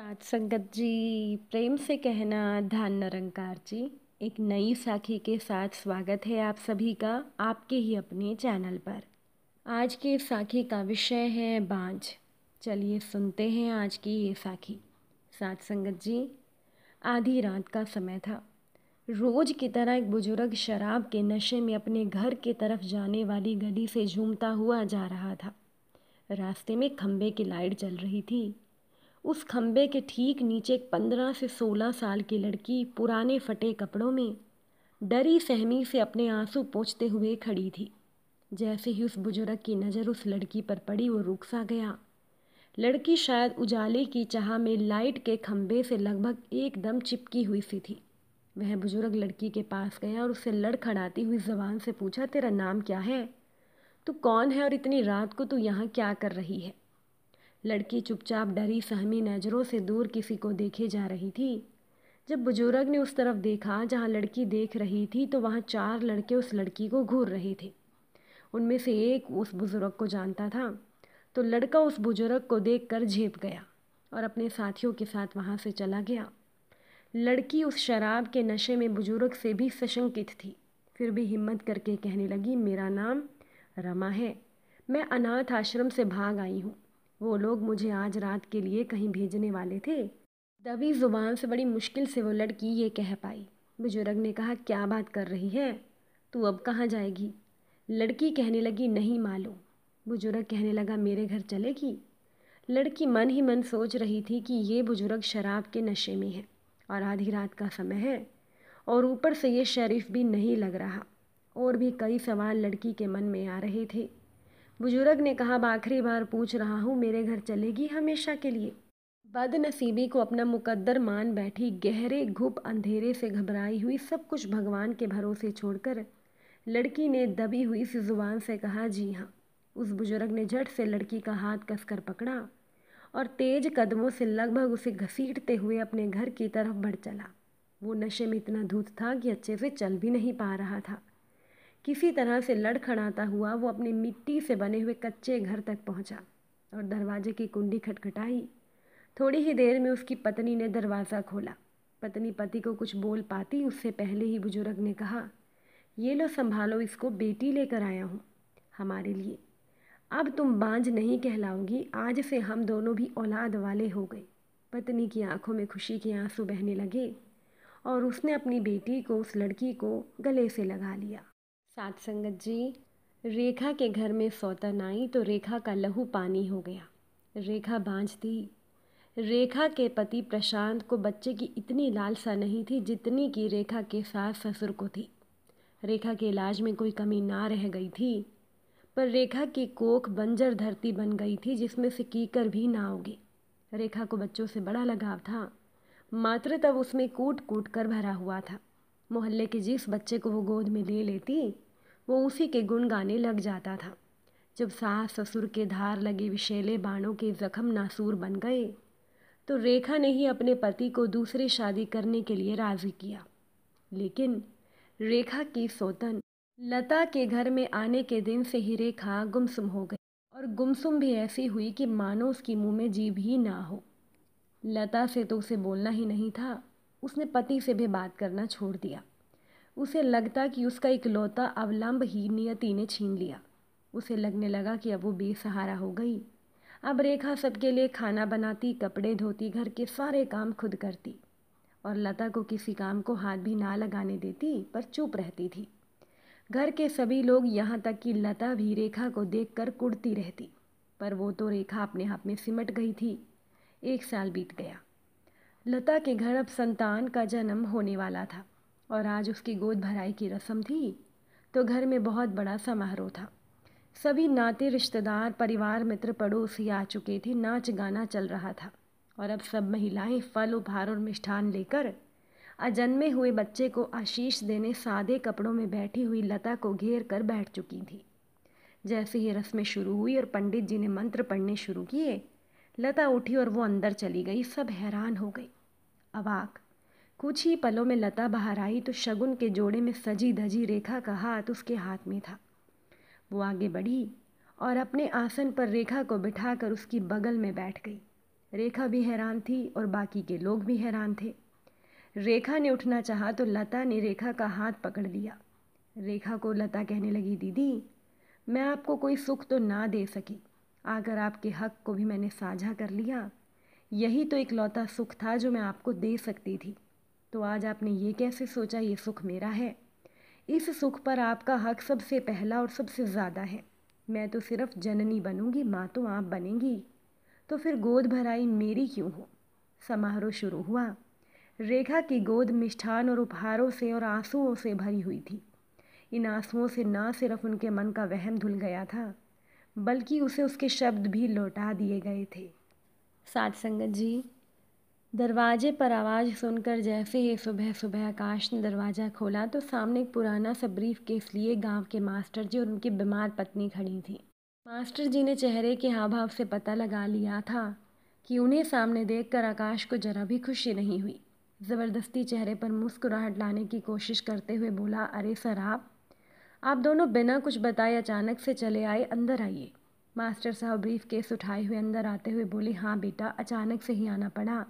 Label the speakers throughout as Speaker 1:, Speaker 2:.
Speaker 1: साथ संगत जी प्रेम से कहना धान नरंकार जी एक नई साखी के साथ स्वागत है आप सभी का आपके ही अपने चैनल पर आज के साखी का विषय है बांझ चलिए सुनते हैं आज की ये साखी साथ संगत जी आधी रात का समय था रोज़ की तरह एक बुजुर्ग शराब के नशे में अपने घर की तरफ जाने वाली गली से झूमता हुआ जा रहा था रास्ते में खम्भे की लाइट जल रही थी उस खम्बे के ठीक नीचे एक पंद्रह से सोलह साल की लड़की पुराने फटे कपड़ों में डरी सहमी से अपने आंसू पोंछते हुए खड़ी थी जैसे ही उस बुजुर्ग की नज़र उस लड़की पर पड़ी वो रुक सा गया लड़की शायद उजाले की चाह में लाइट के खम्बे से लगभग एकदम चिपकी हुई सी थी वह बुजुर्ग लड़की के पास गया और उसे लड़खड़ाती हुई जबान से पूछा तेरा नाम क्या है तू कौन है और इतनी रात को तू यहाँ क्या कर रही है लड़की चुपचाप डरी सहमी नज़रों से दूर किसी को देखे जा रही थी जब बुजुर्ग ने उस तरफ देखा जहाँ लड़की देख रही थी तो वहाँ चार लड़के उस लड़की को घूर रहे थे उनमें से एक उस बुज़ुर्ग को जानता था तो लड़का उस बुज़ुर्ग को देख कर झेप गया और अपने साथियों के साथ वहाँ से चला गया लड़की उस शराब के नशे में बुजुर्ग से भी सशंकित थी फिर भी हिम्मत करके कहने लगी मेरा नाम रमा है मैं अनाथ आश्रम से भाग आई हूँ वो लोग मुझे आज रात के लिए कहीं भेजने वाले थे दबी ज़ुबान से बड़ी मुश्किल से वो लड़की ये कह पाई बुजुर्ग ने कहा क्या बात कर रही है तू अब कहाँ जाएगी लड़की कहने लगी नहीं मालूम बुजुर्ग कहने लगा मेरे घर चलेगी लड़की मन ही मन सोच रही थी कि ये बुजुर्ग शराब के नशे में है और आधी रात का समय है और ऊपर से ये शरीफ भी नहीं लग रहा और भी कई सवाल लड़की के मन में आ रहे थे बुजुर्ग ने कहा अब आखिरी बार पूछ रहा हूँ मेरे घर चलेगी हमेशा के लिए बदनसीबी को अपना मुकद्दर मान बैठी गहरे घुप अंधेरे से घबराई हुई सब कुछ भगवान के भरोसे छोड़कर लड़की ने दबी हुई सी जुबान से कहा जी हाँ उस बुजुर्ग ने झट से लड़की का हाथ कसकर पकड़ा और तेज कदमों से लगभग उसे घसीटते हुए अपने घर की तरफ बढ़ चला वो नशे में इतना धूत था कि अच्छे से चल भी नहीं पा रहा था किसी तरह से लड़खड़ाता हुआ वो अपनी मिट्टी से बने हुए कच्चे घर तक पहुंचा और दरवाजे की कुंडी खटखटाई थोड़ी ही देर में उसकी पत्नी ने दरवाज़ा खोला पत्नी पति को कुछ बोल पाती उससे पहले ही बुजुर्ग ने कहा ये लो संभालो इसको बेटी लेकर आया हूँ हमारे लिए अब तुम बांझ नहीं कहलाओगी आज से हम दोनों भी औलाद वाले हो गए पत्नी की आंखों में खुशी के आंसू बहने लगे और उसने अपनी बेटी को उस लड़की को गले से लगा लिया साथ संगत जी रेखा के घर में सौतन आई तो रेखा का लहू पानी हो गया रेखा बांझती रेखा के पति प्रशांत को बच्चे की इतनी लालसा नहीं थी जितनी कि रेखा के सास ससुर को थी रेखा के इलाज में कोई कमी ना रह गई थी पर रेखा की कोख बंजर धरती बन गई थी जिसमें से कीकर भी ना होगी रेखा को बच्चों से बड़ा लगाव था मात्र तब उसमें कूट कूट कर भरा हुआ था मोहल्ले के जिस बच्चे को वो गोद में ले लेती वो उसी के गुण गाने लग जाता था जब सास ससुर के धार लगे विशेले बाणों के जख्म नासूर बन गए तो रेखा ने ही अपने पति को दूसरी शादी करने के लिए राज़ी किया लेकिन रेखा की सोतन लता के घर में आने के दिन से ही रेखा गुमसुम हो गई और गुमसुम भी ऐसी हुई कि मानो उसकी मुंह में जीभ ही ना हो लता से तो उसे बोलना ही नहीं था उसने पति से भी बात करना छोड़ दिया उसे लगता कि उसका इकलौता अवलंब ही नियति ने छीन लिया उसे लगने लगा कि अब वो बेसहारा हो गई अब रेखा सबके लिए खाना बनाती कपड़े धोती घर के सारे काम खुद करती और लता को किसी काम को हाथ भी ना लगाने देती पर चुप रहती थी घर के सभी लोग यहाँ तक कि लता भी रेखा को देख कर कुड़ती रहती पर वो तो रेखा अपने हाथ में सिमट गई थी एक साल बीत गया लता के घर अब संतान का जन्म होने वाला था और आज उसकी गोद भराई की रस्म थी तो घर में बहुत बड़ा समारोह था सभी नाते रिश्तेदार परिवार मित्र पड़ोसी आ चुके थे नाच गाना चल रहा था और अब सब महिलाएं फल उपहार और मिष्ठान लेकर अजन्मे हुए बच्चे को आशीष देने सादे कपड़ों में बैठी हुई लता को घेर कर बैठ चुकी थी जैसे ही रस्में शुरू हुई और पंडित जी ने मंत्र पढ़ने शुरू किए लता उठी और वो अंदर चली गई सब हैरान हो गई अवाक कुछ ही पलों में लता बाहर आई तो शगुन के जोड़े में सजी धजी रेखा का हाथ उसके हाथ में था वो आगे बढ़ी और अपने आसन पर रेखा को बिठाकर उसकी बगल में बैठ गई रेखा भी हैरान थी और बाकी के लोग भी हैरान थे रेखा ने उठना चाहा तो लता ने रेखा का हाथ पकड़ लिया रेखा को लता कहने लगी दीदी मैं आपको कोई सुख तो ना दे सकी आकर आपके हक को भी मैंने साझा कर लिया यही तो एक लौता सुख था जो मैं आपको दे सकती थी तो आज आपने ये कैसे सोचा ये सुख मेरा है इस सुख पर आपका हक सबसे पहला और सबसे ज़्यादा है मैं तो सिर्फ जननी बनूंगी माँ तो आप बनेंगी तो फिर गोद भराई मेरी क्यों हो समारोह शुरू हुआ रेखा की गोद मिष्ठान और उपहारों से और आंसुओं से भरी हुई थी इन आंसुओं से ना सिर्फ उनके मन का वहम धुल गया था बल्कि उसे उसके शब्द भी लौटा दिए गए थे साथ संगत जी दरवाजे पर आवाज़ सुनकर जैसे ही सुबह सुबह आकाश ने दरवाज़ा खोला तो सामने एक पुराना सा ब्रीफ केस लिए गांव के मास्टर जी और उनकी बीमार पत्नी खड़ी थी मास्टर जी ने चेहरे के हाव भाव से पता लगा लिया था कि उन्हें सामने देखकर आकाश को जरा भी खुशी नहीं हुई ज़बरदस्ती चेहरे पर मुस्कुराहट लाने की कोशिश करते हुए बोला अरे सर आप आप दोनों बिना कुछ बताए अचानक से चले आए अंदर आइए मास्टर साहब ब्रीफ केस उठाए हुए अंदर आते हुए बोले हाँ बेटा अचानक से ही आना पड़ा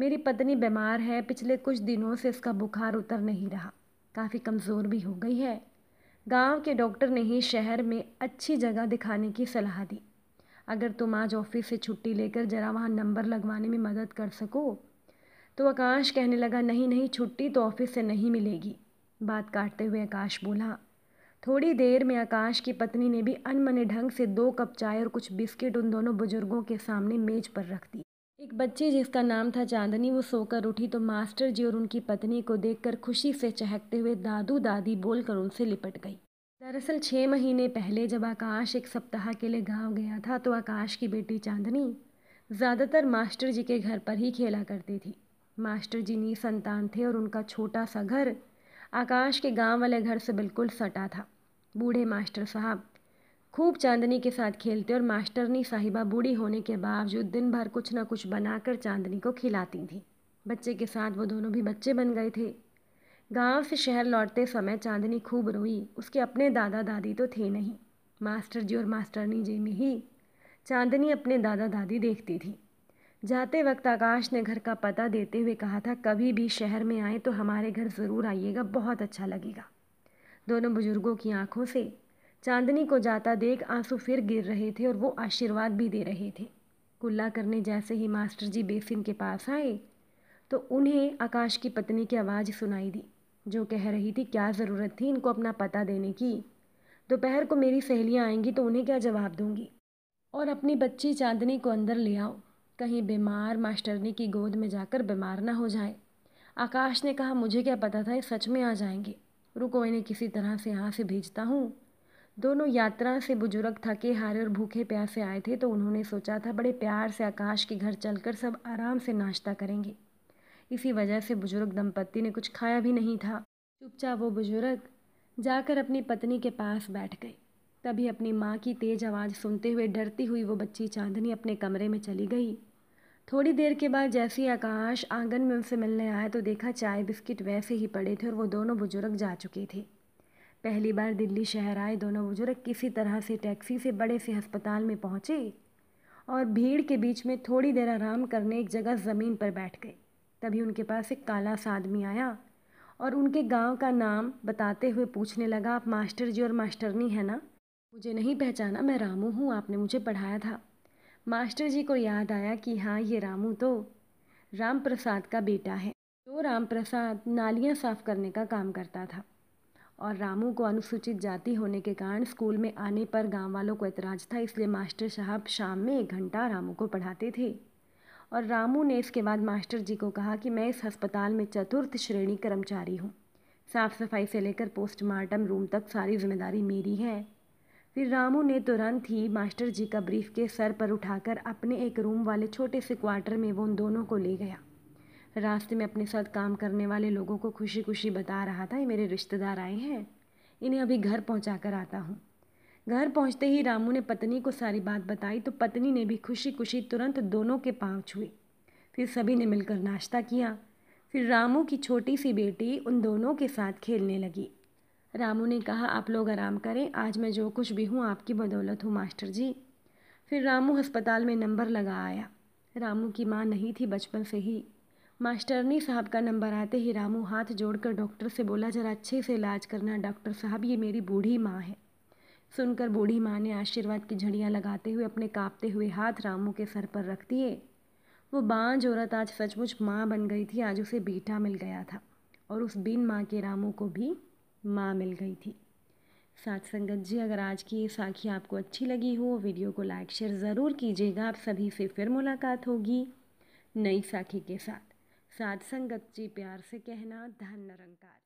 Speaker 1: मेरी पत्नी बीमार है पिछले कुछ दिनों से इसका बुखार उतर नहीं रहा काफ़ी कमज़ोर भी हो गई है गांव के डॉक्टर ने ही शहर में अच्छी जगह दिखाने की सलाह दी अगर तुम आज ऑफिस से छुट्टी लेकर ज़रा वहाँ नंबर लगवाने में मदद कर सको तो आकाश कहने लगा नहीं नहीं छुट्टी तो ऑफिस से नहीं मिलेगी बात काटते हुए आकाश बोला थोड़ी देर में आकाश की पत्नी ने भी अनमने ढंग से दो कप चाय और कुछ बिस्किट उन दोनों बुजुर्गों के सामने मेज पर रख दी एक बच्ची जिसका नाम था चांदनी वो सोकर उठी तो मास्टर जी और उनकी पत्नी को देखकर खुशी से चहकते हुए दादू दादी बोलकर उनसे लिपट गई दरअसल छः महीने पहले जब आकाश एक सप्ताह के लिए गांव गया था तो आकाश की बेटी चांदनी ज़्यादातर मास्टर जी के घर पर ही खेला करती थी मास्टर जी नी संतान थे और उनका छोटा सा घर आकाश के गांव वाले घर से बिल्कुल सटा था बूढ़े मास्टर साहब खूब चांदनी के साथ खेलते और मास्टरनी साहिबा बूढ़ी होने के बावजूद दिन भर कुछ ना कुछ बनाकर चांदनी को खिलाती थी बच्चे के साथ वो दोनों भी बच्चे बन गए थे गांव से शहर लौटते समय चांदनी खूब रोई उसके अपने दादा दादी तो थे नहीं मास्टर जी और मास्टरनी जी में ही चांदनी अपने दादा दादी देखती थी जाते वक्त आकाश ने घर का पता देते हुए कहा था कभी भी शहर में आए तो हमारे घर ज़रूर आइएगा बहुत अच्छा लगेगा दोनों बुजुर्गों की आंखों से चांदनी को जाता देख आंसू फिर गिर रहे थे और वो आशीर्वाद भी दे रहे थे कुल्ला करने जैसे ही मास्टर जी बेसिन के पास आए तो उन्हें आकाश की पत्नी की आवाज़ सुनाई दी जो कह रही थी क्या ज़रूरत थी इनको अपना पता देने की दोपहर को मेरी सहेलियाँ आएंगी तो उन्हें क्या जवाब दूंगी और अपनी बच्ची चांदनी को अंदर ले आओ कहीं बीमार मास्टरनी की गोद में जाकर बीमार ना हो जाए आकाश ने कहा मुझे क्या पता था ये सच में आ जाएंगे रुको इन्हें किसी तरह से यहाँ से भेजता हूँ दोनों यात्रा से बुजुर्ग थके हारे और भूखे प्यासे आए थे तो उन्होंने सोचा था बड़े प्यार से आकाश के घर चलकर सब आराम से नाश्ता करेंगे इसी वजह से बुजुर्ग दंपत्ति ने कुछ खाया भी नहीं था चुपचाप वो बुजुर्ग जाकर अपनी पत्नी के पास बैठ गए तभी अपनी माँ की तेज़ आवाज़ सुनते हुए डरती हुई वो बच्ची चांदनी अपने कमरे में चली गई थोड़ी देर के बाद जैसे ही आकाश आंगन में उनसे मिलने आया तो देखा चाय बिस्किट वैसे ही पड़े थे और वो दोनों बुजुर्ग जा चुके थे पहली बार दिल्ली शहर आए दोनों बुजुर्ग किसी तरह से टैक्सी से बड़े से अस्पताल में पहुंचे और भीड़ के बीच में थोड़ी देर आराम करने एक जगह ज़मीन पर बैठ गए तभी उनके पास एक काला सा आदमी आया और उनके गांव का नाम बताते हुए पूछने लगा आप मास्टर जी और मास्टरनी है ना मुझे नहीं पहचाना मैं रामू हूँ आपने मुझे पढ़ाया था मास्टर जी को याद आया कि हाँ ये रामू तो राम प्रसाद का बेटा है तो राम प्रसाद नालियाँ साफ़ करने का काम करता था और रामू को अनुसूचित जाति होने के कारण स्कूल में आने पर गांव वालों को ऐतराज़ था इसलिए मास्टर साहब शाम में एक घंटा रामू को पढ़ाते थे और रामू ने इसके बाद मास्टर जी को कहा कि मैं इस अस्पताल में चतुर्थ श्रेणी कर्मचारी हूँ साफ़ सफाई से लेकर पोस्टमार्टम रूम तक सारी जिम्मेदारी मेरी है फिर रामू ने तुरंत ही मास्टर जी का ब्रीफ के सर पर उठाकर अपने एक रूम वाले छोटे से क्वार्टर में वो उन दोनों को ले गया रास्ते में अपने साथ काम करने वाले लोगों को खुशी खुशी बता रहा था ये मेरे रिश्तेदार आए हैं इन्हें अभी घर पहुँचा कर आता हूँ घर पहुँचते ही रामू ने पत्नी को सारी बात बताई तो पत्नी ने भी खुशी खुशी तुरंत दोनों के पाँव छुए फिर सभी ने मिलकर नाश्ता किया फिर रामू की छोटी सी बेटी उन दोनों के साथ खेलने लगी रामू ने कहा आप लोग आराम करें आज मैं जो कुछ भी हूँ आपकी बदौलत हूँ मास्टर जी फिर रामू अस्पताल में नंबर लगा आया रामू की माँ नहीं थी बचपन से ही मास्टरनी साहब का नंबर आते ही रामू हाथ जोड़कर डॉक्टर से बोला जरा अच्छे से इलाज करना डॉक्टर साहब ये मेरी बूढ़ी माँ है सुनकर बूढ़ी माँ ने आशीर्वाद की झड़ियाँ लगाते हुए अपने कांपते हुए हाथ रामू के सर पर रख दिए वो बांझ औरत आज सचमुच माँ बन गई थी आज उसे बेटा मिल गया था और उस बिन माँ के रामू को भी माँ मिल गई थी साथ संगत जी अगर आज की ये साखी आपको अच्छी लगी हो वीडियो को लाइक शेयर ज़रूर कीजिएगा आप सभी से फिर मुलाकात होगी नई साखी के साथ साध संगत जी प्यार से कहना धन निरंकार